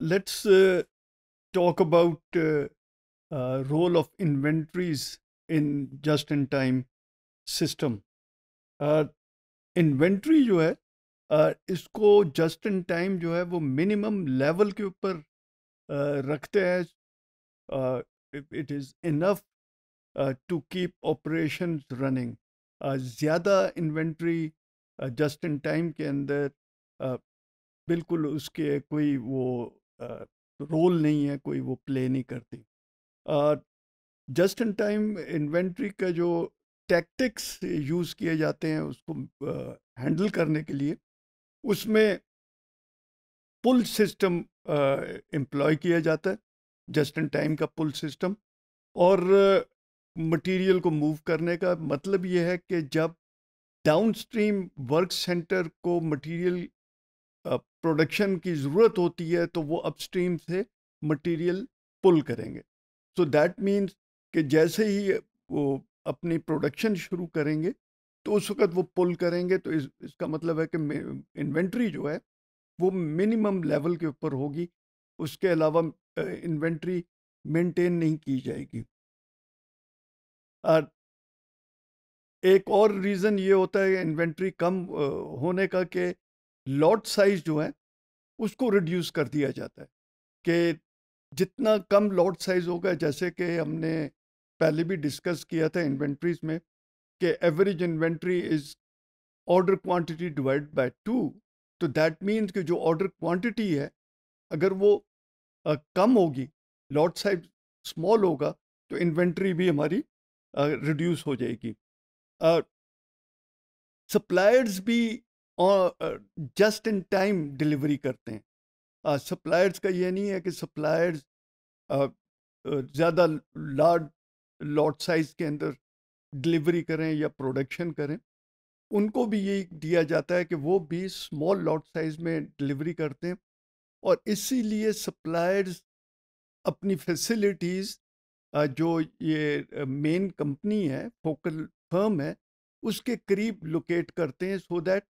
let's uh, talk about uh, uh, role of inventories in just in time system inventory uh, जो है uh, इसको just in time जो है वो minimum level के ऊपर uh, रखते हैं it is enough to keep operation running ज़्यादा इन्वेंट्री जस्ट इन टाइम के अंदर बिल्कुल उसके कोई वो रोल नहीं है कोई वो प्ले नहीं करती जस्ट इन टाइम इन्वेंट्री का जो टैक्टिक्स यूज़ किए जाते हैं उसको हैंडल करने के लिए उसमें पुल सिस्टम एम्प्लॉय किया जाता है जस्ट इन टाइम का पुल सिस्टम और मटेरियल को मूव करने का मतलब यह है कि जब डाउनस्ट्रीम वर्क सेंटर को मटेरियल प्रोडक्शन की ज़रूरत होती है तो वो अपस्ट्रीम से मटेरियल पुल करेंगे सो दैट मीन्स कि जैसे ही वो अपनी प्रोडक्शन शुरू करेंगे तो उस वक़्त वो पुल करेंगे तो इस, इसका मतलब है कि इन्वेंट्री जो है वो मिनिमम लेवल के ऊपर होगी उसके अलावा इन्वेंट्री मेंटेन नहीं की जाएगी और एक और रीज़न ये होता है इन्वेंट्री कम होने का कि लॉट साइज जो है उसको रिड्यूस कर दिया जाता है कि जितना कम लॉट साइज होगा जैसे कि हमने पहले भी डिस्कस किया था इन्वेंट्रीज में कि average inventory is order quantity divide by two तो दैट मीन्स कि जो ऑर्डर क्वांटिटी है अगर वो आ, कम होगी लॉट साइज स्मॉल होगा तो इन्वेंट्री भी हमारी रिड्यूस हो जाएगी सप्लायर्स भी और जस्ट इन टाइम डिलीवरी करते हैं सप्लायर्स का ये नहीं है कि सप्लायर्स ज़्यादा लार्ज लॉट साइज के अंदर डिलीवरी करें या प्रोडक्शन करें उनको भी यही दिया जाता है कि वो भी स्मॉल लॉट साइज में डिलीवरी करते हैं और इसीलिए सप्लायर्स अपनी फैसिलिटीज़ जो ये मेन कंपनी है फोकल फर्म है उसके करीब लोकेट करते हैं सो दैट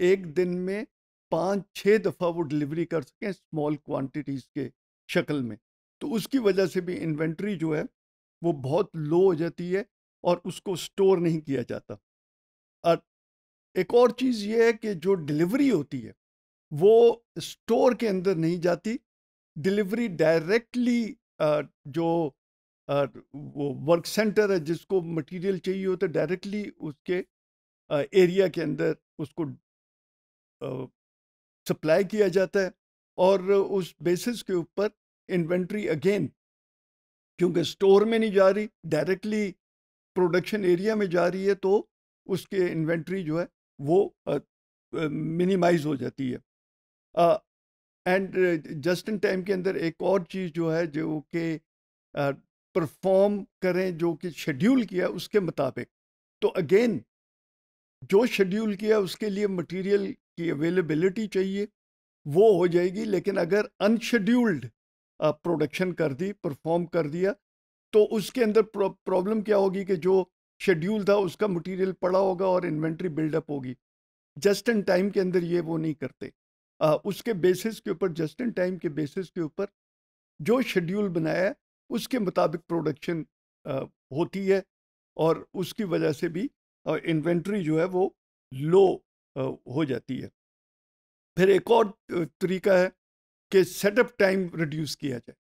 एक दिन में पाँच छः दफ़ा वो डिलीवरी कर सकें स्मॉल क्वांटिटीज़ के शक्ल में तो उसकी वजह से भी इन्वेंट्री जो है वो बहुत लो हो जाती है और उसको स्टोर नहीं किया जाता और एक और चीज़ ये है कि जो डिलीवरी होती है वो स्टोर के अंदर नहीं जाती डिलीवरी डायरेक्टली जो वो वर्क सेंटर है जिसको मटेरियल चाहिए होता है डायरेक्टली उसके एरिया के अंदर उसको सप्लाई किया जाता है और उस बेसिस के ऊपर इन्वेंट्री अगेन क्योंकि स्टोर में नहीं जा रही डायरेक्टली प्रोडक्शन एरिया में जा रही है तो उसके इन्वेंट्री जो है वो मिनिमाइज हो जाती है एंड जस्ट इन टाइम के अंदर एक और चीज़ जो है जो कि परफॉर्म करें जो कि शेड्यूल किया उसके मुताबिक तो अगेन जो शेड्यूल किया उसके लिए मटेरियल की अवेलेबिलिटी चाहिए वो हो जाएगी लेकिन अगर अनशेड्यूल्ड प्रोडक्शन कर दी परफॉर्म कर दिया तो उसके अंदर प्रॉब्लम क्या होगी कि जो शेड्यूल था उसका मटेरियल पड़ा होगा और इन्वेंट्री बिल्डअप होगी जस्ट इन टाइम के अंदर ये वो नहीं करते आ, उसके बेसिस के ऊपर जस्ट इन टाइम के बेसिस के ऊपर जो शेड्यूल बनाया उसके मुताबिक प्रोडक्शन होती है और उसकी वजह से भी और इन्वेंट्री जो है वो लो हो जाती है फिर एक और तरीका है कि सेटअप टाइम रिड्यूस किया जाए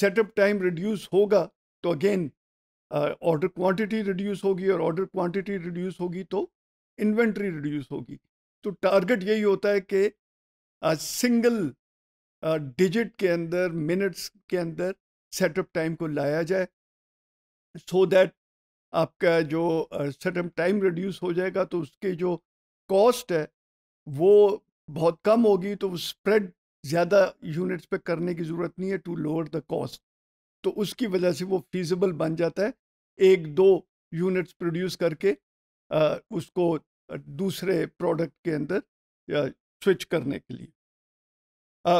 सेटअप टाइम रिड्यूस होगा तो अगेन ऑर्डर क्वांटिटी रिड्यूस होगी और ऑर्डर क्वांटिटी रिड्यूस होगी तो इन्वेंट्री रिड्यूस होगी तो टारगेट यही होता है कि सिंगल डिजिट के अंदर मिनट्स के अंदर सेटअप टाइम को लाया जाए सो दैट आपका जो सडन टाइम रिड्यूस हो जाएगा तो उसके जो कॉस्ट है वो बहुत कम होगी तो स्प्रेड ज़्यादा यूनिट्स पे करने की ज़रूरत नहीं है टू लोअर द कॉस्ट तो उसकी वजह से वो फीजबल बन जाता है एक दो यूनिट्स प्रोड्यूस करके आ, उसको दूसरे प्रोडक्ट के अंदर स्विच करने के लिए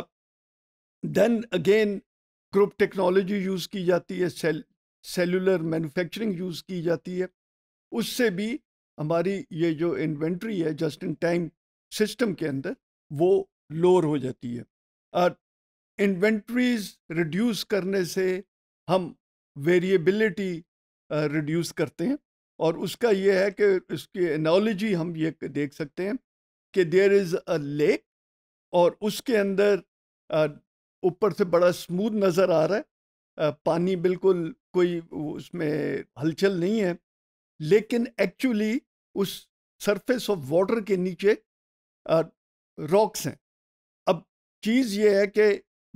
then again group technology use की जाती है सेल सेलुलर मैन्युफैक्चरिंग यूज़ की जाती है उससे भी हमारी ये जो इन्वेंट्री है जस्ट इन टाइम सिस्टम के अंदर वो लोअर हो जाती है और इन्वेंट्रीज रिड्यूस करने से हम वेरिएबिलिटी रिड्यूस करते हैं और उसका ये है कि उसकी एनोलॉजी हम ये देख सकते हैं कि देयर इज़ अ लेक और उसके अंदर ऊपर से बड़ा स्मूथ नज़र आ रहा है पानी बिल्कुल कोई उसमें हलचल नहीं है, लेकिन एक्चुअली उस सरफेस ऑफ वाटर के नीचे रॉक्स हैं। अब चीज़ ये है कि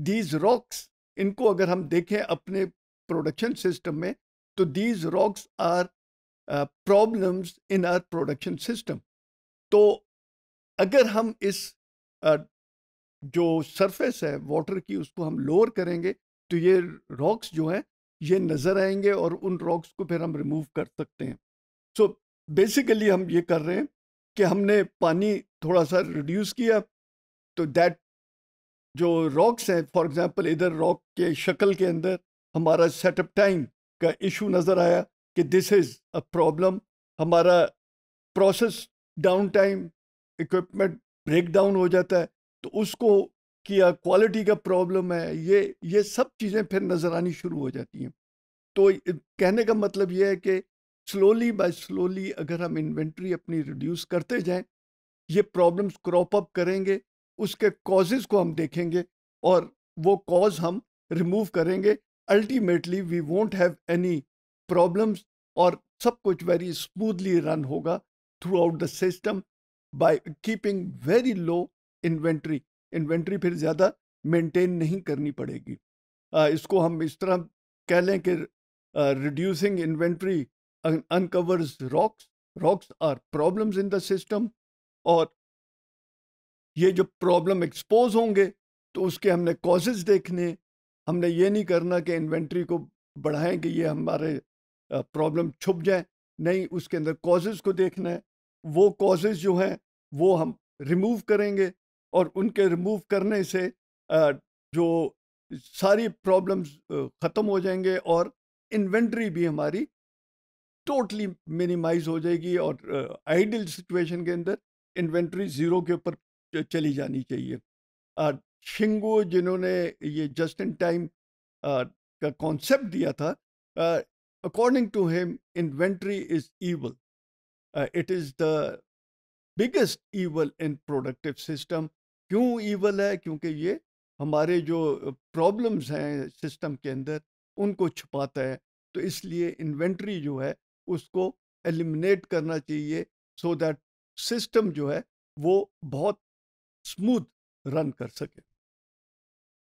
दीज़ रॉक्स इनको अगर हम देखें अपने प्रोडक्शन सिस्टम में, तो these rocks are problems in our production system. तो अगर हम इस uh, जो सरफेस है वाटर की उसको हम लोअर करेंगे तो ये रॉक्स जो हैं ये नज़र आएंगे और उन रॉक्स को फिर हम रिमूव कर सकते हैं सो so, बेसिकली हम ये कर रहे हैं कि हमने पानी थोड़ा सा रिड्यूस किया तो दैट जो रॉक्स हैं फॉर एग्जांपल इधर रॉक के शक्ल के अंदर हमारा सेटअप टाइम का इशू नज़र आया कि दिस इज़ अ प्रॉब्लम हमारा process down time equipment break down हो जाता है तो उसको कि क्वालिटी का प्रॉब्लम है ये ये सब चीज़ें फिर नज़र आनी शुरू हो जाती हैं तो कहने का मतलब ये है कि स्लोली बाय स्लोली अगर हम इन्वेंट्री अपनी रिड्यूस करते जाएं ये प्रॉब्लम्स क्रॉप अप करेंगे उसके कॉजेज को हम देखेंगे और वो कॉज हम रिमूव करेंगे ultimately we won't have any problems और सब कुछ वेरी स्मूथली रन होगा throughout the system by keeping very low inventory inventory फिर ज़्यादा मेंटेन नहीं करनी पड़ेगी इसको हम इस तरह कह लें कि reducing inventory uncovers rocks rocks are problems in the system और ये जो प्रॉब्लम एक्सपोज होंगे तो उसके हमने कॉजेज देखने हमने ये नहीं करना कि इन्वेंट्री को बढ़ाएं कि ये हमारे प्रॉब्लम छुप जाए नहीं उसके अंदर कॉजेज को देखना है वो कॉजेज जो हैं वो हम रिमूव करेंगे और उनके रिमूव करने से जो सारी प्रॉब्लम्स ख़त्म हो जाएंगे और इन्वेंट्री भी हमारी टोटली मिनिमाइज हो जाएगी और आइडियल सिचुएशन के अंदर इन्वेंट्री ज़ीरो के ऊपर चली जानी चाहिए शिंगो जिन्होंने ये जस्ट इन टाइम का कॉन्सेप्ट दिया था according to him inventory is evil it is the biggest evil in productive system क्यों ईवल है क्योंकि ये हमारे जो प्रॉब्लम्स हैं सिस्टम के अंदर उनको छुपाता है तो इसलिए इन्वेंट्री जो है उसको एलिमिनेट करना चाहिए सो दैट सिस्टम जो है वो बहुत स्मूथ रन कर सके